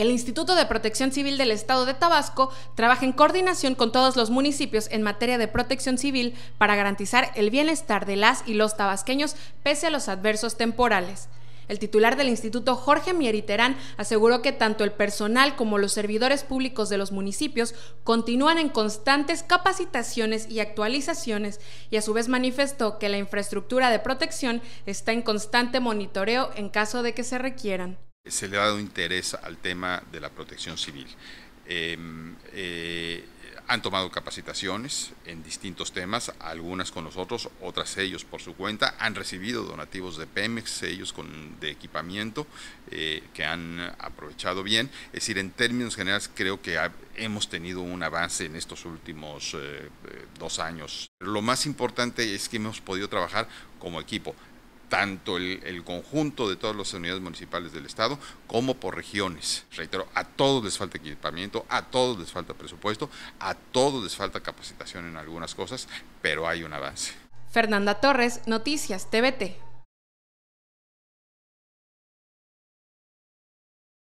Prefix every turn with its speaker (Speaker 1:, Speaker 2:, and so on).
Speaker 1: el Instituto de Protección Civil del Estado de Tabasco trabaja en coordinación con todos los municipios en materia de protección civil para garantizar el bienestar de las y los tabasqueños pese a los adversos temporales. El titular del instituto, Jorge Mieriterán, aseguró que tanto el personal como los servidores públicos de los municipios continúan en constantes capacitaciones y actualizaciones y a su vez manifestó que la infraestructura de protección está en constante monitoreo en caso de que se requieran
Speaker 2: se le ha dado interés al tema de la protección civil. Em, eh, han tomado capacitaciones en distintos temas, algunas con nosotros, otras ellos por su cuenta. Han recibido donativos de Pemex, ellos con, de equipamiento, eh, que han aprovechado bien. Es decir, en términos generales creo que hemos tenido un avance en estos últimos eh, dos años. Lo más importante es que hemos podido trabajar como equipo tanto el, conjunto de todas las unidades municipales del Estado como por regiones. Reitero, a todos les falta equipamiento, a todos les falta presupuesto, a todos les falta capacitación en algunas cosas, pero hay un avance.
Speaker 1: Fernanda Torres, Noticias TVT.